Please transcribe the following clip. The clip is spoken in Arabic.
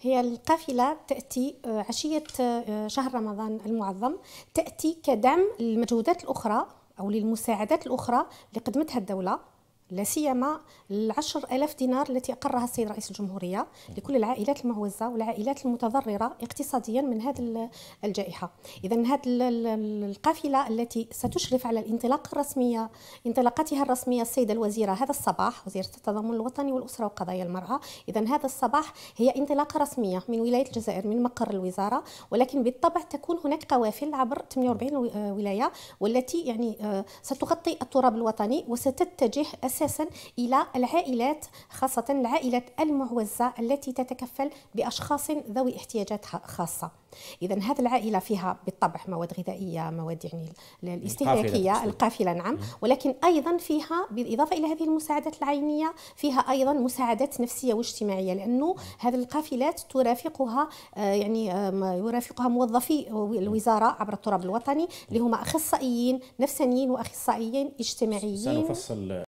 هي القافلة تأتي آه، عشية آه، شهر رمضان المعظم تأتي كدعم للمجهودات الأخرى أو للمساعدات الأخرى اللي قدمتها الدولة لا سيما ال ألاف دينار التي أقرها السيد رئيس الجمهورية لكل العائلات المهوزة والعائلات المتضررة اقتصاديا من هذه الجائحة إذا هذه القافلة التي ستشرف على الانطلاق الرسمية انطلاقتها الرسمية السيدة الوزيرة هذا الصباح وزيرة التضامن الوطني والأسرة وقضايا المرأة إذا هذا الصباح هي انطلاقة رسمية من ولاية الجزائر من مقر الوزارة ولكن بالطبع تكون هناك قوافل عبر 48 ولاية والتي يعني آه، ستغطي التراب الوطني وستتجه أساسا إلى العائلات خاصة العائلات المعوزة التي تتكفل بأشخاص ذوي احتياجات خاصة إذا هذه العائلة فيها بالطبع مواد غذائية مواد يعني الاستهلاكية القافلة نعم ولكن أيضا فيها بالإضافة إلى هذه المساعدات العينية فيها أيضا مساعدات نفسية واجتماعية لأنه هذه القافلات ترافقها آه، يعني يرافقها موظفي الوزارة عبر التراب الوطني اللي هما أخصائيين نفسانيين وأخصائيين اجتماعيين سنفصل